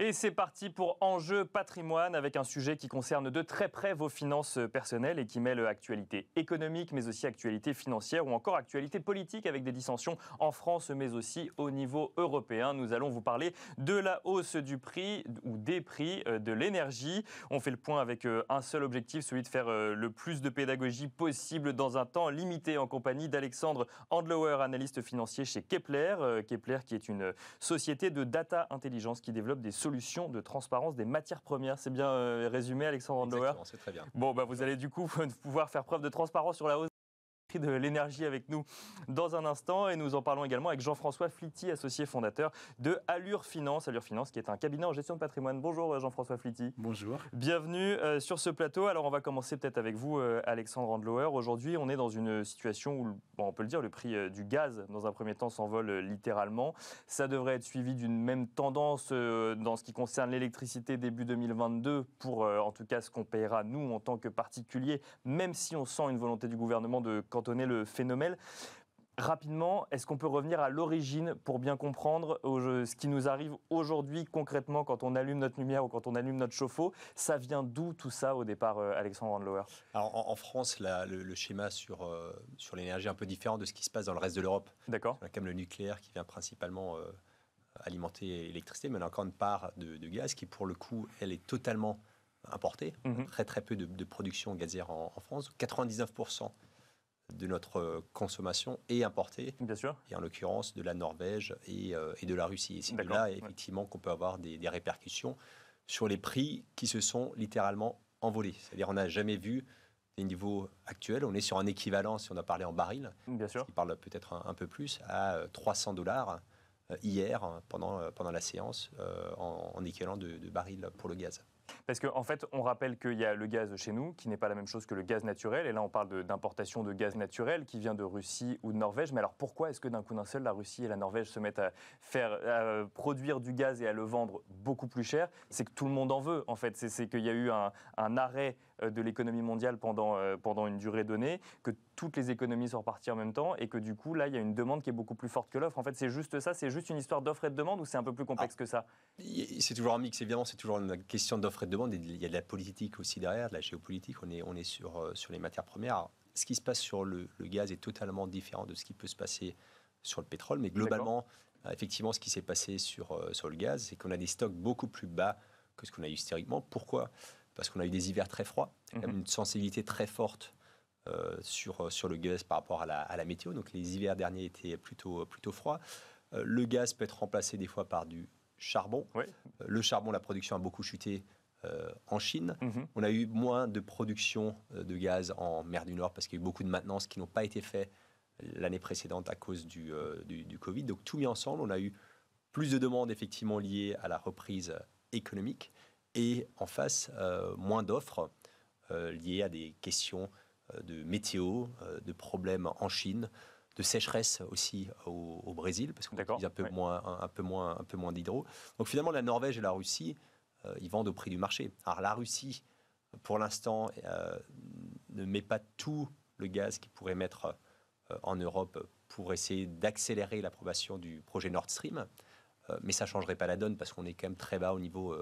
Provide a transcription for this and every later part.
Et c'est parti pour Enjeu patrimoine avec un sujet qui concerne de très près vos finances personnelles et qui mêle actualité économique mais aussi actualité financière ou encore actualité politique avec des dissensions en France mais aussi au niveau européen. Nous allons vous parler de la hausse du prix ou des prix euh, de l'énergie. On fait le point avec euh, un seul objectif, celui de faire euh, le plus de pédagogie possible dans un temps limité en compagnie d'Alexandre Andlauer, analyste financier chez Kepler. Kepler qui est une société de data intelligence qui développe des solutions de transparence des matières premières. C'est bien euh, résumé, Alexandre Andauer. Bon, bah, vous allez du coup pouvoir faire preuve de transparence sur la hausse de l'énergie avec nous dans un instant et nous en parlons également avec Jean-François Flitty, associé fondateur de Allure Finance. Allure Finance qui est un cabinet en gestion de patrimoine. Bonjour euh, Jean-François Flitty. Bonjour. Bienvenue euh, sur ce plateau. Alors on va commencer peut-être avec vous euh, Alexandre Andlauer. Aujourd'hui on est dans une situation où, on peut le dire, le prix du gaz dans un premier temps s'envole littéralement. Ça devrait être suivi d'une même tendance dans ce qui concerne l'électricité début 2022 pour en tout cas ce qu'on paiera nous en tant que particulier, même si on sent une volonté du gouvernement de est le phénomène. Rapidement, est-ce qu'on peut revenir à l'origine pour bien comprendre ce qui nous arrive aujourd'hui concrètement quand on allume notre lumière ou quand on allume notre chauffe-eau Ça vient d'où tout ça au départ, euh, Alexandre Handlower en, France, le, schéma sur, euh, sur l'énergie est un peu différent de ce qui se passe dans le reste de l'Europe. D'accord. On a quand même le nucléaire qui vient principalement euh, alimenter l'électricité, mais a encore une part de, gaz qui, pour le coup, elle est totalement importée. Mhm. Très très peu de, production gazière en, en France. 99% de notre euh, consommation est importée. sûr. Et en l'occurrence de la Norvège et, euh, de la Russie. Et c'est là, effectivement, qu'on peut avoir des, répercussions sur les prix qui se sont littéralement envolés. C'est-à-dire, on n'a jamais vu des niveaux actuels. On est sur un équivalent, si on a parlé en baril, Bien qui parle peut-être un, peu plus, à 300 euh, dollars hier hein, pendant, pendant la séance en, équivalent de, de baril pour le gaz. Parce qu'en fait, on rappelle qu'il y a le gaz chez nous, qui n'est pas la même chose que le gaz naturel. Et là, on parle d'importation de, gaz naturel qui vient de Russie ou de Norvège. Mais alors, pourquoi est-ce que d'un coup d'un seul, la Russie et la Norvège se mettent à, faire, euh, produire du gaz et à le vendre beaucoup plus cher C'est que tout le monde en veut, en fait. C'est qu'il y a eu un arrêt euh, de l'économie mondiale pendant, euh, pendant une durée donnée, que toutes les économies sont reparties en même temps et que du coup, là, il y a une demande qui est beaucoup plus forte que l'offre. En fait, c'est juste ça C'est juste une histoire d'offre et de demande ou c'est un peu plus complexe ah. que ça C'est toujours un mix, évidemment, c'est toujours une question d'offre et de demande. Il y a de la politique aussi derrière, de la géopolitique. On est, on est sur, euh, sur les matières premières. Ce qui se passe sur le, le gaz est totalement différent de ce qui peut se passer sur le pétrole, mais globalement, effectivement, ce qui s'est passé sur, sur le gaz, c'est qu'on a des stocks beaucoup plus bas que ce qu'on a eu historiquement. Pourquoi parce qu'on a eu des hivers très froids, mhm. une sensibilité très forte euh, sur, euh, sur le gaz par rapport à la, météo. Donc les hivers derniers étaient plutôt, euh, plutôt froids. le gaz peut être remplacé des fois par du charbon. le charbon, la production a beaucoup chuté en Chine. Mhm. On a eu moins de production de gaz en mer du Nord parce qu'il y a eu beaucoup de maintenances qui n'ont pas été faites l'année précédente à cause du, du, du, Covid. Donc tout mis ensemble, on a eu plus de demandes effectivement liées à la reprise économique et en face, euh, moins d'offres euh, liées à des questions euh, de météo, de problèmes en Chine, de sécheresse aussi au, Brésil, parce qu'on utilise un peu, moins, un, peu moins, un peu moins d'hydro. Donc finalement, la Norvège et la Russie, ils vendent au prix du marché. Alors la Russie, pour l'instant, ne met pas tout le gaz qu'il pourrait mettre en Europe pour essayer d'accélérer l'approbation du projet Nord Stream, mais ça changerait pas la donne parce qu'on est quand même très bas au niveau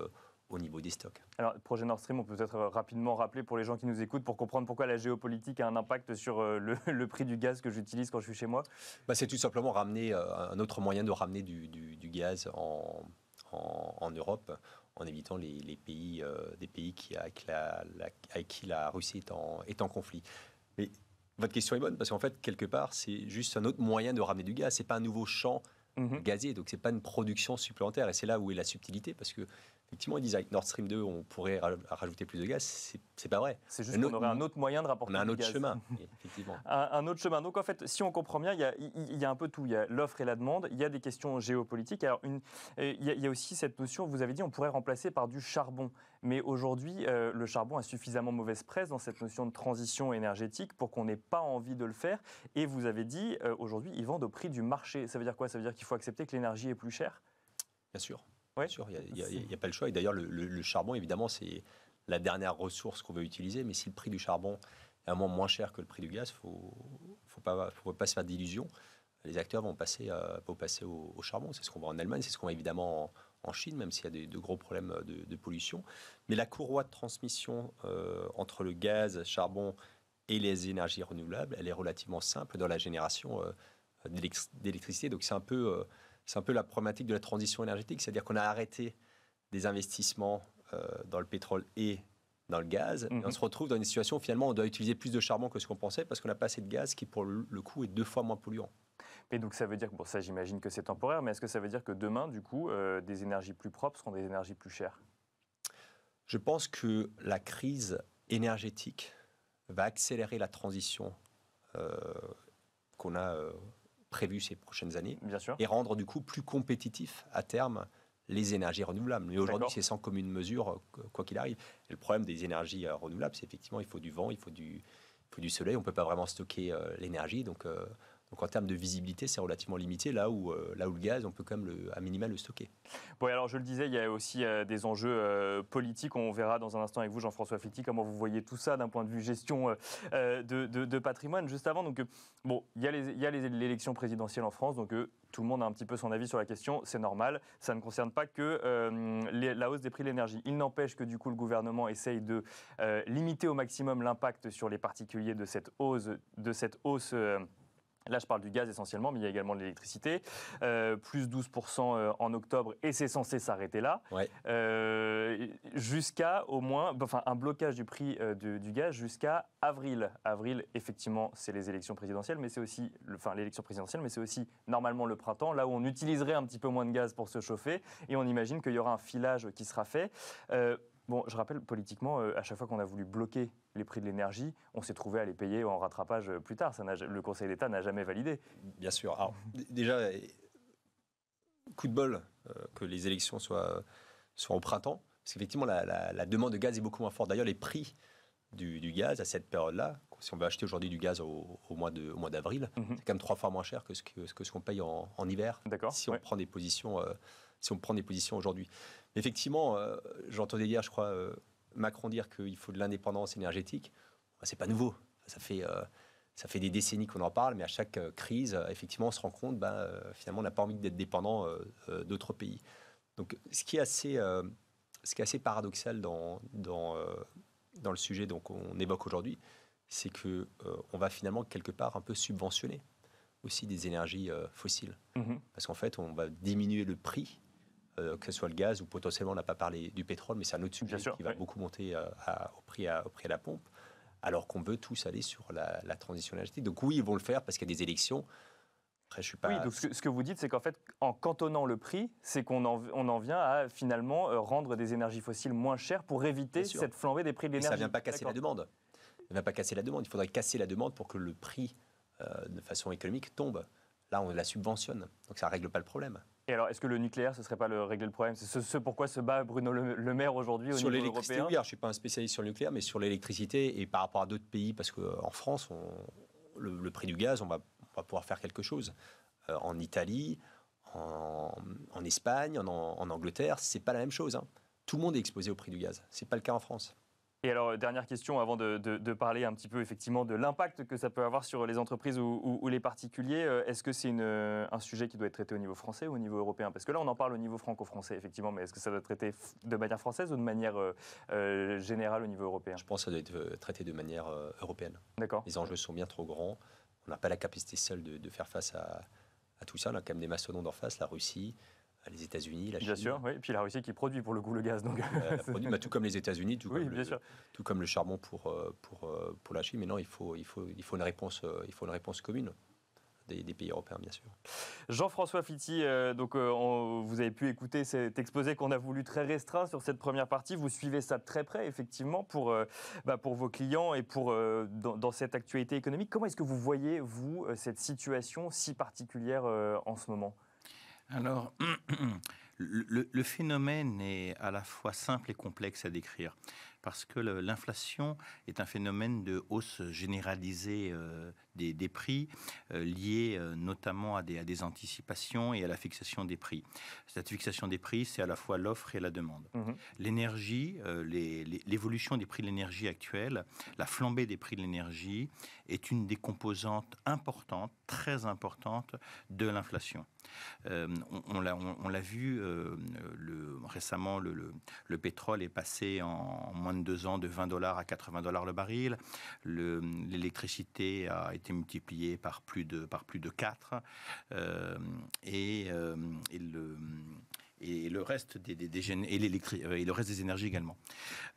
au niveau des stocks. Alors, le projet Nord Stream, on peut peut-être euh, rapidement rappeler pour les gens qui nous écoutent pour comprendre pourquoi la géopolitique a un impact sur euh, le, prix du gaz que j'utilise quand je suis chez moi bah, C'est tout simplement ramener euh, un autre moyen de ramener du, gaz en, Europe en évitant les, pays, des pays qui, avec, la, la, qui la Russie est en, est en conflit. Mais votre question est bonne parce qu'en fait, quelque part, c'est juste un autre moyen de ramener du gaz. c'est pas un nouveau champ mm-hmm. gazier. Donc, c'est pas une production supplémentaire. Et c'est là où est la subtilité, parce que effectivement, ils disent avec Nord Stream 2, on pourrait rajouter plus de gaz. C'est pas vrai. C'est juste qu'on aurait un autre moyen de rapporter On a un autre chemin, effectivement. un, autre chemin. Donc en fait, si on comprend bien, il y a, un peu tout. Il y a l'offre et la demande, il y a des questions géopolitiques. Alors une, il, y a, aussi cette notion, vous avez dit, on pourrait remplacer par du charbon. Mais aujourd'hui, euh, le charbon a suffisamment mauvaise presse dans cette notion de transition énergétique pour qu'on n'ait pas envie de le faire. Et vous avez dit, euh, aujourd'hui, ils vendent au prix du marché. Ça veut dire quoi Ça veut dire qu'il faut accepter que l'énergie est plus chère Bien sûr sûr, il n'y a, pas le choix. Et d'ailleurs, le, charbon, évidemment, c'est la dernière ressource qu'on veut utiliser. Mais si le prix du charbon est un moment moins cher que le prix du gaz, il faut, faut pas, se faire d'illusions. Les acteurs vont passer, euh, passer au, charbon. C'est ce qu'on voit en Allemagne, c'est ce qu'on voit évidemment en, Chine, même s'il y a de, gros problèmes de, pollution. Mais la courroie de transmission euh, entre le gaz, le charbon et les énergies renouvelables, elle est relativement simple dans la génération euh, d'électricité. Donc c'est un peu c'est un peu la problématique de la transition énergétique, c'est-à-dire qu'on a arrêté des investissements euh, dans le pétrole et dans le gaz, et on mhm. se retrouve dans une situation où finalement on doit utiliser plus de charbon que ce qu'on pensait parce qu'on n'a pas assez de gaz qui pour le coup est deux fois moins polluant. Mais donc ça veut dire que, bon ça j'imagine que c'est temporaire, mais est-ce que ça veut dire que demain du coup euh, des énergies plus propres seront des énergies plus chères Je pense que la crise énergétique va accélérer la transition euh, qu'on a prévu ces prochaines années. sûr. Et rendre du coup plus compétitif à terme les énergies renouvelables. Mais aujourd'hui, c'est sans commune mesure, euh, quoi qu'il arrive. le problème des énergies euh, renouvelables, c'est effectivement, il faut du vent, il faut du, il faut du soleil, on ne peut pas vraiment stocker euh, l'énergie. Donc, donc en termes de visibilité, c'est relativement limité, là où, euh, là où le gaz, on peut quand même le, à minima le stocker. Oui, alors je le disais, il y a aussi euh, des enjeux euh, politiques. On verra dans un instant avec vous, Jean-François Fitti, comment vous voyez tout ça d'un point de vue gestion de, de, patrimoine. Juste avant, donc, bon, il y a l'élection présidentielle en France, donc tout le monde a un petit peu son avis sur la question, c'est normal. Ça ne concerne pas que la hausse des prix de l'énergie. Il n'empêche que du coup, le gouvernement essaye de limiter au maximum l'impact sur les particuliers de cette hausse. De cette hausse Là, je parle du gaz essentiellement, mais il y a également de l'électricité. Euh, plus 12% euh, en octobre, et c'est censé s'arrêter là. Euh, jusqu'à au moins, enfin, un blocage du prix du, gaz jusqu'à avril. Avril, effectivement, c'est les élections présidentielles, mais c'est aussi, enfin, l'élection présidentielle, mais c'est aussi normalement le printemps, là où on utiliserait un petit peu moins de gaz pour se chauffer, et on imagine qu'il y aura un filage qui sera fait. bon, je rappelle, politiquement, à chaque fois qu'on a voulu bloquer les prix de l'énergie, on s'est trouvé à les payer en rattrapage euh, plus tard. Ça le Conseil d'État n'a jamais validé. Bien sûr. Alors, déjà, euh, coup de bol euh, que les élections soient, soient au printemps, parce qu'effectivement, la, demande de gaz est beaucoup moins forte. D'ailleurs, les prix du, gaz à cette période-là, si on veut acheter aujourd'hui du gaz au, au mois d'avril, mhm. c'est quand même trois fois moins cher que ce qu'on que, ce qu'on paye en, en hiver, si, on prend des positions, si on prend des positions aujourd'hui. Effectivement, j'entendais hier, je crois Macron dire qu'il faut de l'indépendance énergétique, bah, c'est pas nouveau. Ça fait, euh, ça fait des décennies qu'on en parle, mais à chaque euh, crise, euh, effectivement, on se rend compte, ben, finalement, on n'a pas envie d'être dépendant d'autres pays. Donc, ce qui est assez, ce qui est assez paradoxal dans, dans, dans le sujet qu'on évoque aujourd'hui, c'est qu'on on va finalement quelque part un peu subventionner aussi des énergies fossiles, mmh parce qu'en fait, on va diminuer le prix euh, que ce soit le gaz ou potentiellement on n'a pas parlé du pétrole, mais c'est un autre sujet qui va beaucoup monter euh, au, prix à, au prix à la pompe, alors qu'on veut tous aller sur la, transition énergétique. Donc oui, ils vont le faire parce qu'il y a des élections. Après, je suis pas... Oui, ce que, vous dites, c'est qu'en fait, en cantonnant le prix, c'est qu'on en, on en, vient à finalement euh, rendre des énergies fossiles moins chères pour éviter cette flambée des prix de l'énergie. Ça ne vient pas casser la demande. Ça vient pas casser la demande. Il faudrait casser la demande pour que le prix, de façon économique, tombe. Là, on la subventionne. Donc ça ne règle pas le problème. Et alors, est-ce que le nucléaire, ce ne serait pas le, régler le problème C'est ce, pourquoi se bat Bruno Le, Maire aujourd'hui au sur niveau européen l'électricité, je ne suis pas un spécialiste sur le nucléaire, mais sur l'électricité et par rapport à d'autres pays, parce qu'en euh, France, on, le, prix du gaz, on va, pouvoir faire quelque chose. Euh, en Italie, en, Espagne, en, Angleterre, ce n'est pas la même chose. Hein. Tout le monde est exposé au prix du gaz. Ce n'est pas le cas en France. Et alors, euh, dernière question avant de, parler un petit peu effectivement de l'impact que ça peut avoir sur les entreprises ou, les particuliers. Euh, est-ce que c'est euh, un sujet qui doit être traité au niveau français ou au niveau européen Parce que là, on en parle au niveau franco-français, effectivement, mais est-ce que ça doit être traité de manière française ou de manière générale au niveau européen Je pense que ça doit être traité de manière européenne. D'accord. Les enjeux sont bien trop grands. On n'a pas la capacité seule de, faire face à, tout ça. On a quand même des mastodontes en face, la Russie, les États-Unis, la Chine. Bien sûr, oui. Et puis la Russie qui produit pour le coup le gaz. Donc... Euh, euh, bah, tout comme les États-Unis, tout, tout, comme le charbon pour, euh, pour, pour la Chine. Mais non, il faut, il, faut, il, faut une réponse, il faut une réponse commune. Des, pays européens, bien sûr. Jean-François Fitti, donc, vous avez pu écouter cet exposé qu'on a voulu très restreint sur cette première partie. Vous suivez ça de très près, effectivement, pour, bah, pour vos clients et pour, dans, cette actualité économique. Comment est-ce que vous voyez, vous, cette situation si particulière en ce moment alors, le, phénomène est à la fois simple et complexe à décrire parce que l'inflation est un phénomène de hausse généralisée euh, des, prix, euh, euh, notamment à des, des, anticipations et à la fixation des prix. Cette fixation des prix, c'est à la fois l'offre et la demande. Mhm. L'énergie, euh, l'évolution des prix de l'énergie actuelle, la flambée des prix de l'énergie est une des composantes importantes, très importantes de l'inflation. on, on l'a vu le, récemment, le, le, pétrole est passé en, en moins deux ans de 20 dollars à 80 dollars le baril. L'électricité a été multipliée par plus de, par plus de 4. Euh, et, euh, et le, et le reste des, des, des et, euh, et le reste des énergies également.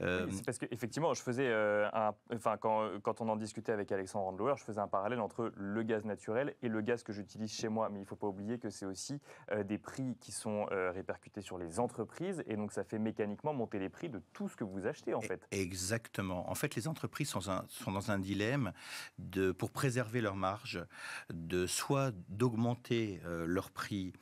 Euh, c'est parce qu'effectivement, je faisais euh, un, enfin quand, quand, on en discutait avec Alexandre Randlower, je faisais un parallèle entre le gaz naturel et le gaz que j'utilise chez moi. Mais il ne faut pas oublier que c'est aussi euh, des prix qui sont répercutés sur les entreprises et donc ça fait mécaniquement monter les prix de tout ce que vous achetez en e-, fait. Exactement. En fait, les entreprises sont, sont dans un dilemme de, pour préserver leur marge, de soit d'augmenter leurs leur prix,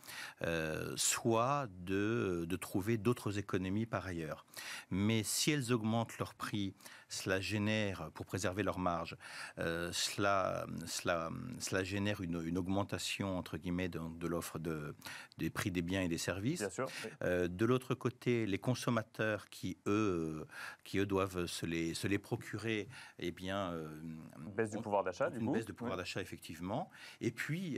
soit de euh, de, trouver d'autres économies par ailleurs. Mais si elles augmentent leur prix cela génère, pour préserver leur marge, euh, cela, cela, cela génère une, augmentation, entre guillemets, de, l'offre de, des prix des biens et des services. Euh, de l'autre côté, les consommateurs qui, eux, qui, eux doivent se les, se les procurer, eh bien... Euh, une baisse du pouvoir d'achat, du baisse de pouvoir d'achat, effectivement. Et puis,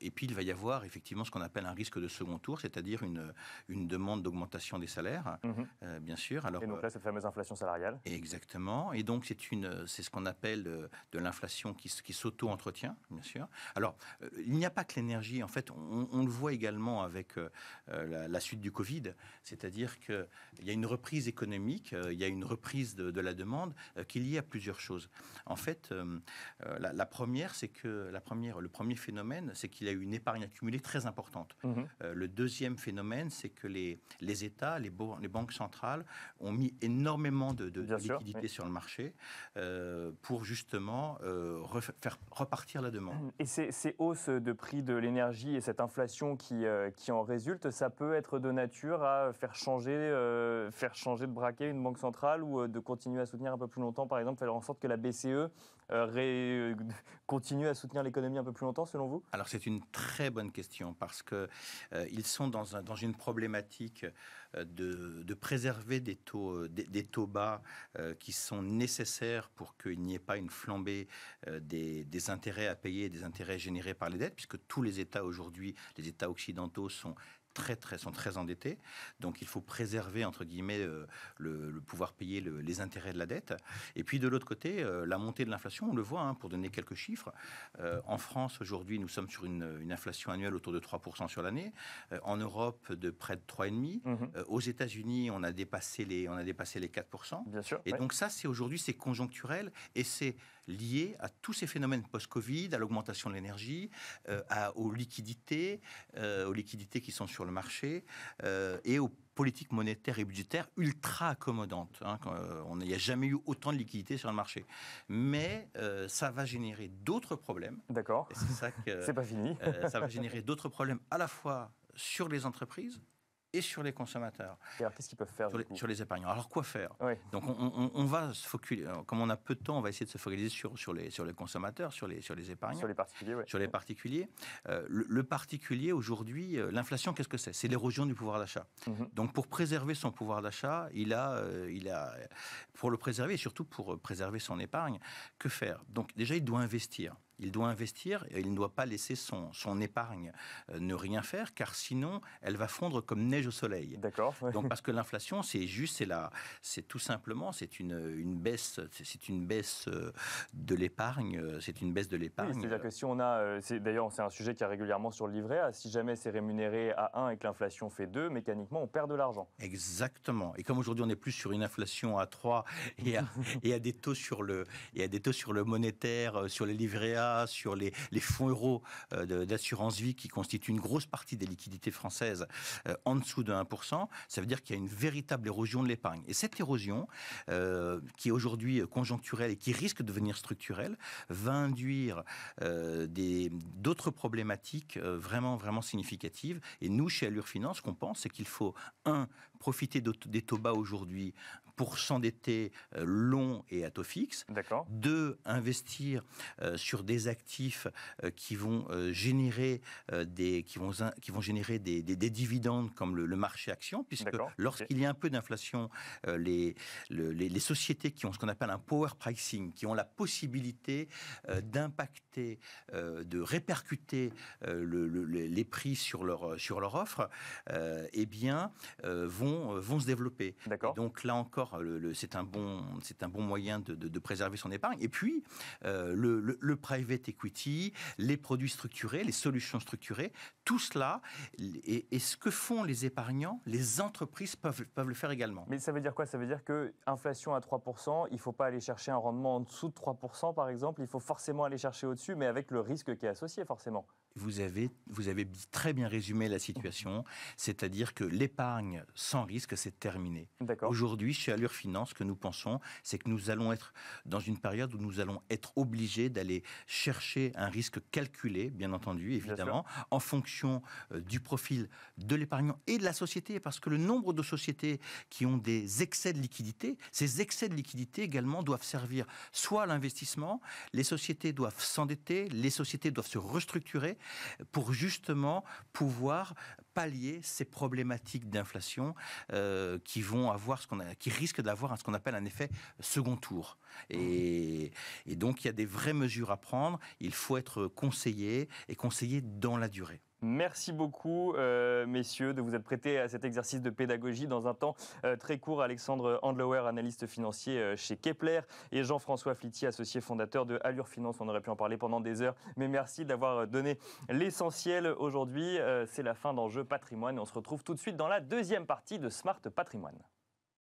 et puis, il va y avoir, effectivement, ce qu'on appelle un risque de second tour, c'est-à-dire une, une demande d'augmentation des salaires, mhm. bien sûr. Alors, et donc là, cette fameuse inflation salariale. Exactement. Et donc, c'est une, c'est ce qu'on appelle euh, de, l'inflation qui, qui s'auto-entretient, bien sûr. Alors, euh, il n'y a pas que l'énergie. En fait, on, le voit également avec euh, la, suite du Covid. C'est-à-dire qu'il y a une reprise économique, il y a une reprise de, la demande qui est liée à plusieurs choses. En fait, la, première, c'est que la première, le premier phénomène, c'est qu'il y a eu une épargne accumulée très importante. Mmh. le deuxième phénomène, c'est que les, les États, les, les banques centrales ont mis énormément de, de liquidités sur le marché euh, pour justement euh, faire repartir la demande. Et ces, hausses de prix de l'énergie et cette inflation qui, euh, qui en résulte, ça peut être de nature à faire changer, faire changer de braquet une banque centrale ou de continuer à soutenir un peu plus longtemps, par exemple, faire en sorte que la BCE euh, ré... Euh, continuer à soutenir l'économie un peu plus longtemps, selon vous Alors c'est une très bonne question parce qu'ils euh, sont dans, une problématique de, préserver des taux, bas qui sont nécessaires pour qu'il n'y ait pas une flambée des, des, intérêts à payer, des intérêts générés par les dettes, puisque tous les États aujourd'hui, les États occidentaux sont très, très, sont très endettés. Donc il faut préserver, entre guillemets, euh, le, pouvoir payer les intérêts de la dette. Et puis de l'autre côté, euh, la montée de l'inflation, on le voit, hein, pour donner quelques chiffres. Euh, en France, aujourd'hui, nous sommes sur une, inflation annuelle autour de 3% sur l'année. en Europe, de près de 3,5%. et demi, aux États-Unis, on, a dépassé les, on a dépassé les 4%. Et donc ça, c'est aujourd'hui, c'est conjoncturel et c'est liées à tous ces phénomènes post-Covid, à l'augmentation de l'énergie, euh, aux liquidités, euh, aux liquidités qui sont sur le marché euh, et aux politiques monétaires et budgétaires ultra accommodantes. Hein, on n'y a jamais eu autant de liquidités sur le marché. Mais ça va générer d'autres problèmes. D'accord. C'est C'est pas fini. ça va générer d'autres problèmes à la fois sur les entreprises et sur les consommateurs. alors, qu'est-ce qu'ils peuvent faire sur les, épargnants. Alors, quoi faire Donc, on, va se focaliser, euh, comme on a peu de temps, on va essayer de se focaliser sur, sur, les, sur les consommateurs, sur les, sur les épargnants. Sur les particuliers, oui. Sur les particuliers. Euh, le, particulier, aujourd'hui, euh, l'inflation, qu'est-ce que c'est C'est l'érosion du pouvoir d'achat. Mm-hmm. Donc, pour préserver son pouvoir d'achat, il a, il a, pour le préserver et surtout pour préserver son épargne, que faire Donc, déjà, il doit investir il doit investir et il ne doit pas laisser son, son épargne euh, ne rien faire, car sinon, elle va fondre comme neige au soleil. D'accord. Donc, parce que l'inflation, c'est juste, c'est là, c'est tout simplement, c'est une, une baisse, c'est une baisse euh, de l'épargne, euh, c'est une baisse de l'épargne. c'est-à-dire on a, d'ailleurs, c'est un sujet qui est régulièrement sur le livret A, si jamais c'est rémunéré à 1 et que l'inflation fait 2, mécaniquement, on perd de l'argent. Exactement. Et comme aujourd'hui, on est plus sur une inflation à 3 et à, et des taux sur le, et à des taux sur le monétaire, sur les livrets A, sur les, fonds euros euh, d'assurance vie qui constituent une grosse partie des liquidités françaises euh, en dessous de 1%, ça veut dire qu'il y a une véritable érosion de l'épargne. Et cette érosion, euh, qui est aujourd'hui conjoncturelle et qui risque de devenir structurelle, va induire d'autres problématiques vraiment, vraiment significatives. Et nous, chez Allure Finance, ce qu'on pense, c'est qu'il faut, un, profiter des taux bas aujourd'hui pour s'endetter long et à taux fixe. Deux, investir sur des actifs euh, qui vont euh, générer euh, des qui vont qui vont générer des, des, dividendes comme le, marché action, puisque lorsqu'il y a un peu d'inflation, les, les, sociétés qui ont ce qu'on appelle un power pricing, qui ont la possibilité d'impacter, de répercuter les prix sur leur sur leur offre, eh bien vont vont se développer. Donc là encore, le, c'est un bon c'est un bon moyen de, de, préserver son épargne. Et puis le, le, le private equity, les produits structurés, les solutions structurées, tout cela, et, ce que font les épargnants, les entreprises peuvent, le faire également. Mais ça veut dire quoi Ça veut dire que inflation à 3%, il ne faut pas aller chercher un rendement en dessous de 3%, par exemple, il faut forcément aller chercher au-dessus, mais avec le risque qui est associé, forcément vous avez, vous avez très bien résumé la situation, c'est-à-dire que l'épargne sans risque, c'est terminé. Aujourd'hui, chez Allure Finance, ce que nous pensons, c'est que nous allons être dans une période où nous allons être obligés d'aller chercher un risque calculé, bien entendu, évidemment, en fonction euh, du profil de l'épargnant et de la société, parce que le nombre de sociétés qui ont des excès de liquidité, ces excès de liquidité également doivent servir soit à l'investissement, les sociétés doivent s'endetter, les sociétés doivent se restructurer, pour justement pouvoir pallier ces problématiques d'inflation euh, qui vont avoir qui risquent d'avoir ce qu'on appelle un effet second tour. et donc il y a des vraies mesures à prendre. Il faut être conseillé et conseillé dans la durée. Merci beaucoup, euh, messieurs, de vous être prêtés à cet exercice de pédagogie dans un temps euh, très court. Alexandre Handlower, analyste financier euh, chez Kepler, et Jean-François Flitty, associé fondateur de Allure Finance. On aurait pu en parler pendant des heures, mais merci d'avoir donné l'essentiel aujourd'hui. C'est la fin d'Enjeu Patrimoine et on se retrouve tout de suite dans la deuxième partie de Smart Patrimoine.